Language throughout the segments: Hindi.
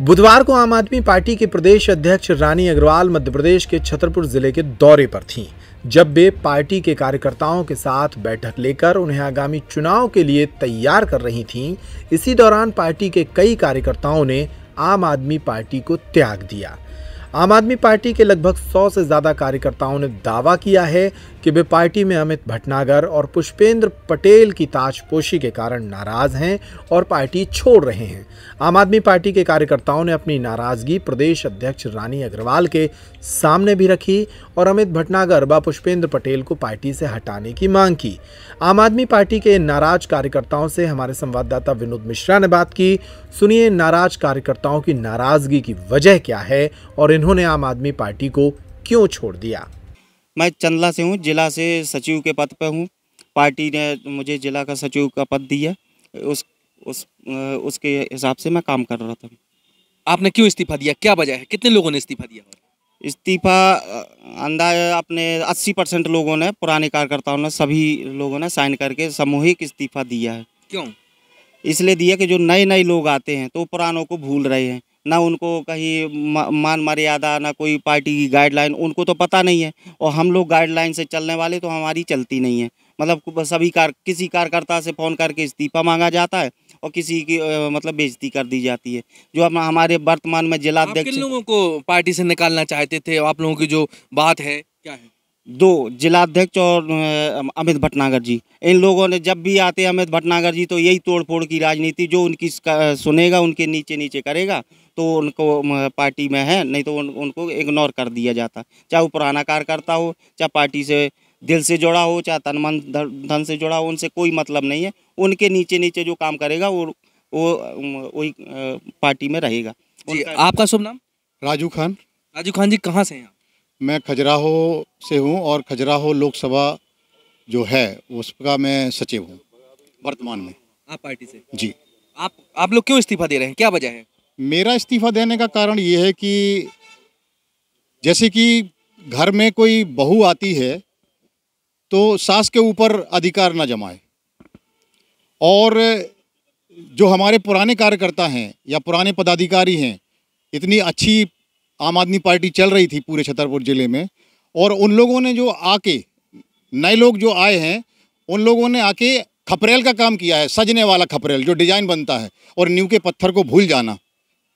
बुधवार को आम आदमी पार्टी के प्रदेश अध्यक्ष रानी अग्रवाल मध्य प्रदेश के छतरपुर जिले के दौरे पर थीं जब वे पार्टी के कार्यकर्ताओं के साथ बैठक लेकर उन्हें आगामी चुनाव के लिए तैयार कर रही थीं इसी दौरान पार्टी के कई कार्यकर्ताओं ने आम आदमी पार्टी को त्याग दिया आम आदमी पार्टी के लगभग 100 से ज़्यादा कार्यकर्ताओं ने दावा किया है कि वे पार्टी में अमित भटनागर और पुष्पेंद्र पटेल की ताजपोशी के कारण नाराज हैं और पार्टी छोड़ रहे हैं आम आदमी पार्टी के कार्यकर्ताओं ने अपनी नाराजगी प्रदेश अध्यक्ष रानी अग्रवाल के सामने भी रखी और अमित भटनागर व पुष्पेंद्र पटेल को पार्टी से हटाने की मांग की आम आदमी पार्टी के नाराज कार्यकर्ताओं से हमारे संवाददाता विनोद मिश्रा ने बात की सुनिए नाराज कार्यकर्ताओं की नाराजगी की वजह क्या है और इन्होंने आम आदमी पार्टी को क्यों छोड़ दिया मैं चंदला से हूँ जिला से सचिव के पद पर हूँ पार्टी ने मुझे जिला का सचिव का पद दिया उस उस उसके हिसाब से मैं काम कर रहा था आपने क्यों इस्तीफा दिया क्या वजह है कितने लोगों ने इस्तीफा दिया इस्तीफा अंदाज अपने 80 परसेंट लोगों ने पुराने कार्यकर्ताओं ने सभी लोगों ने साइन करके सामूहिक इस्तीफा दिया है क्यों इसलिए दिया कि जो नए नए लोग आते हैं तो पुरानों को भूल रहे हैं ना उनको कहीं मान मर्यादा ना कोई पार्टी की गाइडलाइन उनको तो पता नहीं है और हम लोग गाइडलाइन से चलने वाले तो हमारी चलती नहीं है मतलब सभी कार किसी कार्यकर्ता से फ़ोन करके इस्तीफा मांगा जाता है और किसी की मतलब बेजती कर दी जाती है जो हम हमारे वर्तमान में जिला अध्यक्ष लोगों को पार्टी से निकालना चाहते थे आप लोगों की जो बात है क्या है दो जिलाध्यक्ष और अमित भटनागर जी इन लोगों ने जब भी आते अमित भटनागर जी तो यही तोड़फोड़ की राजनीति जो उनकी सुनेगा उनके नीचे नीचे करेगा तो उनको पार्टी में है नहीं तो उन, उनको इग्नोर कर दिया जाता चाहे वो पुराना कार्यकर्ता हो चाहे पार्टी से दिल से जुड़ा हो चाहे तन मन धन से जुड़ा हो उनसे कोई मतलब नहीं है उनके नीचे नीचे जो काम करेगा वो वो वही पार्टी में रहेगा आपका शुभ नाम राजू खान राजू खान जी कहाँ से हैं मैं खजुराहो से हूँ और खजुराहो लोकसभा जो है उसका मैं सचिव हूँ वर्तमान में आप पार्टी से जी आप आप लोग क्यों इस्तीफा दे रहे हैं क्या वजह है मेरा इस्तीफ़ा देने का कारण ये है कि जैसे कि घर में कोई बहू आती है तो सास के ऊपर अधिकार ना जमाए और जो हमारे पुराने कार्यकर्ता हैं या पुराने पदाधिकारी हैं इतनी अच्छी आम आदमी पार्टी चल रही थी पूरे छतरपुर ज़िले में और उन लोगों ने जो आके नए लोग जो आए हैं उन लोगों ने आके खपरेल का काम किया है सजने वाला खपरेल जो डिज़ाइन बनता है और न्यू के पत्थर को भूल जाना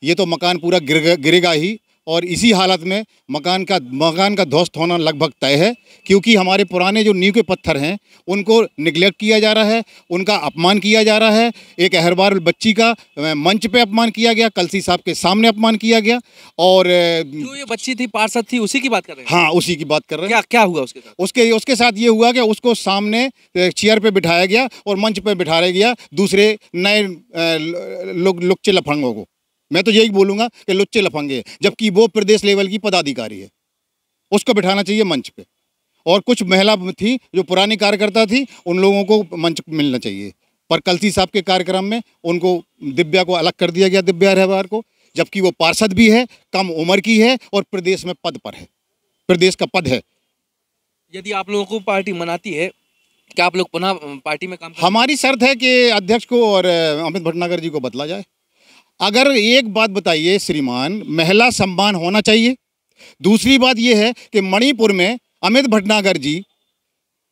ये तो मकान पूरा गिर गिरेगा ही और इसी हालत में मकान का मकान का ध्वस्त होना लगभग तय है क्योंकि हमारे पुराने जो नींव के पत्थर हैं उनको निग्लेक्ट किया जा रहा है उनका अपमान किया जा रहा है एक अहरबार बच्ची का मंच पे अपमान किया गया कलसी साहब के सामने अपमान किया गया और जो ये बच्ची थी पार्षद थी उसी की बात कर रहे हैं हाँ उसी की बात कर रहे हैं क्या क्या हुआ उसके साथ उसके उसके साथ ये हुआ कि उसको सामने चेयर पर बिठाया गया और मंच पर बिठाया गया दूसरे नए लुक लुकचे लफंगों को मैं तो यही बोलूँगा कि लुच्चे लफंगे जबकि वो प्रदेश लेवल की पदाधिकारी है उसको बिठाना चाहिए मंच पे और कुछ महिला थी जो पुरानी कार्यकर्ता थी उन लोगों को मंच मिलना चाहिए पर कलसी साहब के कार्यक्रम में उनको दिव्या को अलग कर दिया गया दिव्या रहवार को जबकि वो पार्षद भी है कम उम्र की है और प्रदेश में पद पर है प्रदेश का पद है यदि आप लोगों को पार्टी मनाती है क्या आप लोग पुनः पार्टी में काम हमारी शर्त है कि अध्यक्ष को और अमित भटनागर जी को बदला जाए अगर एक बात बताइए श्रीमान महिला सम्मान होना चाहिए दूसरी बात यह है कि मणिपुर में अमित भटनागर जी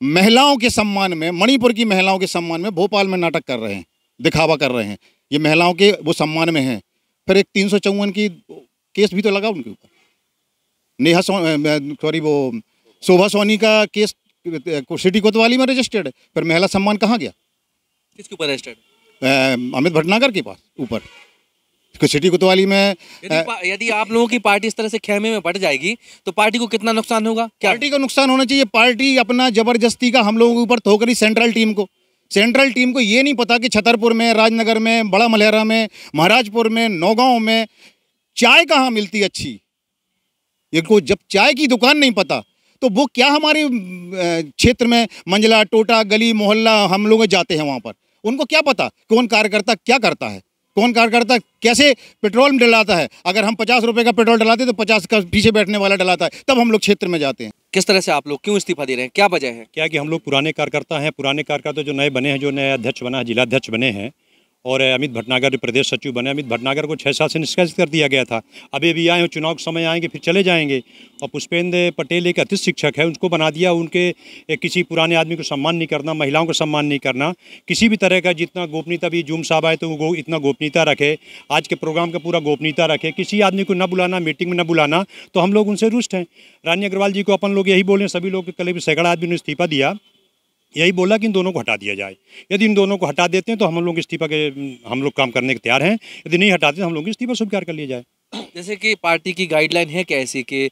महिलाओं के सम्मान में मणिपुर की महिलाओं के सम्मान में भोपाल में नाटक कर रहे हैं दिखावा कर रहे हैं ये महिलाओं के वो सम्मान में हैं फिर एक तीन सौ चौवन की केस भी तो लगा उनके ऊपर नेहा सॉरी वो शोभा सोनी का केस सिटी कोतवाली में रजिस्टर्ड है फिर महिला सम्मान कहाँ गया किसके ऊपर रजिस्टर्ड अमित भटनागर के पास ऊपर सिटी कोतवाली में यदि, यदि आप लोगों की पार्टी इस तरह से खेमे में पट जाएगी तो पार्टी को कितना नुकसान होगा क्या पार्टी को नुकसान होना चाहिए पार्टी अपना जबरदस्ती का हम लोगों के ऊपर थोकरी सेंट्रल टीम को सेंट्रल टीम को ये नहीं पता कि छतरपुर में राजनगर में बड़ा मलहरा में महाराजपुर में नौगांव में चाय कहाँ मिलती अच्छी इनको जब चाय की दुकान नहीं पता तो वो क्या हमारे क्षेत्र में मंजिला टोटा गली मोहल्ला हम लोग जाते हैं वहाँ पर उनको क्या पता कौन कार्यकर्ता क्या करता है कौन कार्यकर्ता कैसे पेट्रोल डलाता है अगर हम पचास रुपए का पेट्रोल डलाते तो पचास का पीछे बैठने वाला डलाता है तब हम लोग क्षेत्र में जाते हैं किस तरह से आप लोग क्यों इस्तीफा दे रहे हैं क्या वजह है क्या कि हम लोग पुराने कार्यकर्ता हैं पुराने कार्यकर्ता जो नए बने हैं जो नए अध्यक्ष बना है जिलाध्यक्ष बने हैं और अमित भटनागर प्रदेश सचिव बने अमित भटनागर को छः साल से निष्कासित कर दिया गया था अभी अभी आए हो चुनाव के समय आएंगे फिर चले जाएंगे और पुष्पेंद्र पटेल एक अतिथि शिक्षक है उनको बना दिया उनके किसी पुराने आदमी को सम्मान नहीं करना महिलाओं को सम्मान नहीं करना किसी भी तरह का जितना गोपनीयता भी जूम साहब आए तो वो इतना गोपनीयता रखे आज के प्रोग्राम का पूरा गोपनीयता रखे किसी आदमी को न बुलाना मीटिंग में न बुलाना तो हम लोग उनसे रुष्ट हैं रानी अग्रवाल जी को अपन लोग यही बोले सभी लोग कल भी सैकड़ा आदमी ने इस्तीफा दिया यही बोला कि इन दोनों को हटा दिया जाए यदि इन दोनों को हटा देते हैं तो हम लोग इस्तीफा के हम लोग काम करने के तैयार हैं यदि नहीं हटाते तो हम लोग इस्तीफा स्वीकार कर लिया जाए जैसे कि पार्टी की गाइडलाइन है कैसी कि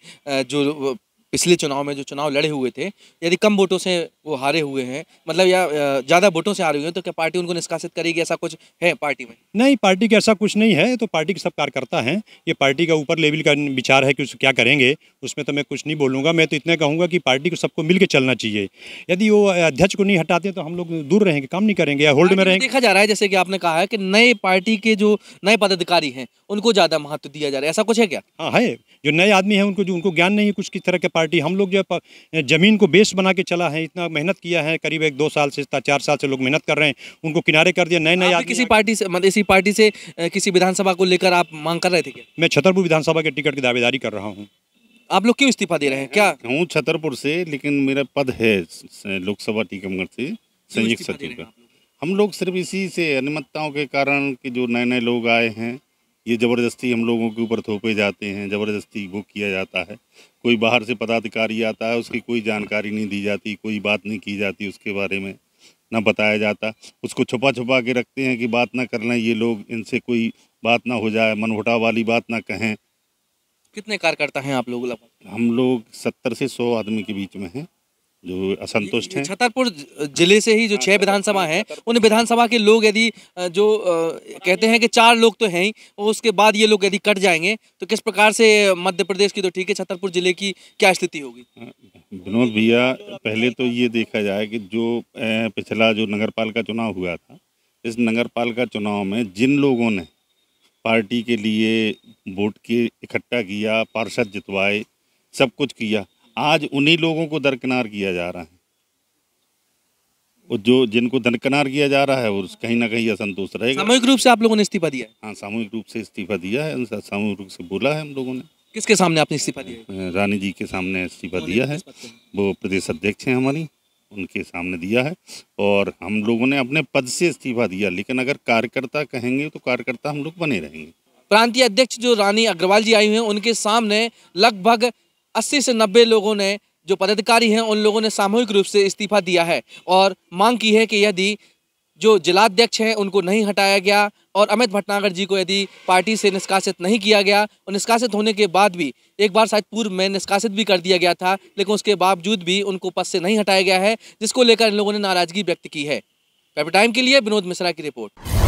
जो पिछले चुनाव में जो चुनाव लड़े हुए थे यदि कम वोटों से वो हारे हुए हैं मतलब या ज़्यादा वोटों से हारे हुए हैं तो क्या पार्टी उनको निष्कासित करेगी ऐसा कुछ है पार्टी में नहीं पार्टी का ऐसा कुछ नहीं है तो पार्टी के सब कार्यकर्ता हैं ये पार्टी का ऊपर लेवल का विचार है कि उस क्या करेंगे उसमें तो मैं कुछ नहीं बोलूँगा मैं तो इतना कहूँगा कि पार्टी को सबको मिल चलना चाहिए यदि वो अध्यक्ष को नहीं हटाते तो हम लोग दूर रहेंगे काम नहीं करेंगे या होल्ड हाँ, में रहेंगे देखा जा रहा है जैसे कि आपने कहा है कि नए पार्टी के जो नए पदाधिकारी हैं उनको ज़्यादा महत्व दिया जा रहा है ऐसा कुछ है क्या हाँ है जो नए आदमी हैं उनको जो उनको ज्ञान नहीं है कुछ किस तरह के पार्टी हम लोग जो ज़मीन को बेस बना के चला है इतना मेहनत किया है करीब एक दो साल से चार साल से लोग मेहनत कर रहे हैं उनको किनारे कर दिया नए नए किसी पार्टी से मतलब इसी पार्टी से किसी विधानसभा को लेकर आप मांग कर रहे थे क्या मैं छतरपुर विधानसभा के टिकट की दावेदारी कर रहा हूँ आप लोग क्यों इस्तीफा दे रहे हैं क्या हूँ छतरपुर से लेकिन मेरा पद है लोकसभा टीकमगढ़ से संयुक्त सचिव का हम लोग सिर्फ इसी से अनियमितताओं के कारण कि जो नए नए लोग आए हैं ये ज़बरदस्ती हम लोगों के ऊपर थोपे जाते हैं ज़बरदस्ती वो किया जाता है कोई बाहर से पदाधिकारी आता है उसकी कोई जानकारी नहीं दी जाती कोई बात नहीं की जाती उसके बारे में ना बताया जाता उसको छुपा छुपा के रखते हैं कि बात ना कर लें ये लोग इनसे कोई बात ना हो जाए मनमुटाव वाली बात ना कहें कितने कार्यकर्ता हैं आप लोग हम लोग सत्तर से सौ आदमी के बीच में हैं जो असंतुष्ट हैं छतरपुर जिले से ही जो छह विधानसभा हैं उन विधानसभा के लोग यदि जो कहते हैं कि चार लोग तो हैं ही उसके बाद ये लोग यदि कट जाएंगे तो किस प्रकार से मध्य प्रदेश की तो ठीक है छतरपुर जिले की क्या स्थिति होगी विनोद भैया पहले तो ये देखा जाए कि जो पिछला जो नगर पालिका चुनाव हुआ था इस नगर पालिका चुनाव में जिन लोगों ने पार्टी के लिए वोट के इकट्ठा किया पार्षद जितवाए सब कुछ किया आज उन्हीं लोगों को दरकिनार किया जा रहा है और जो जिनको दरकिनार किया जा रहा है वो कहीं ना कहीं असंतोष रहेगा सामूहिक रूप से आप लोगों ने इस्तीफा दिया है हाँ सामूहिक रूप से इस्तीफा दिया है सामूहिक रूप से बोला है हम लोगों ने किसके सामने आपने इस्तीफा दिया रानी जी के सामने इस्तीफा दिया है वो प्रदेश अध्यक्ष हैं हमारी उनके सामने दिया है और हम लोगों ने अपने पद से इस्तीफा दिया लेकिन अगर कार्यकर्ता कहेंगे तो कार्यकर्ता हम लोग बने रहेंगे प्रांतीय अध्यक्ष जो रानी अग्रवाल जी आई हुई हैं उनके सामने लगभग अस्सी से नब्बे लोगों ने जो पदाधिकारी हैं उन लोगों ने सामूहिक रूप से इस्तीफा दिया है और मांग की है कि यदि जो जिलाध्यक्ष हैं उनको नहीं हटाया गया और अमित भटनागर जी को यदि पार्टी से निष्कासित नहीं किया गया और निष्कासित होने के बाद भी एक बार शायद पूर्व में निष्कासित भी कर दिया गया था लेकिन उसके बावजूद भी उनको पद से नहीं हटाया गया है जिसको लेकर इन लोगों ने नाराजगी व्यक्त की है पेपर टाइम के लिए विनोद मिश्रा की रिपोर्ट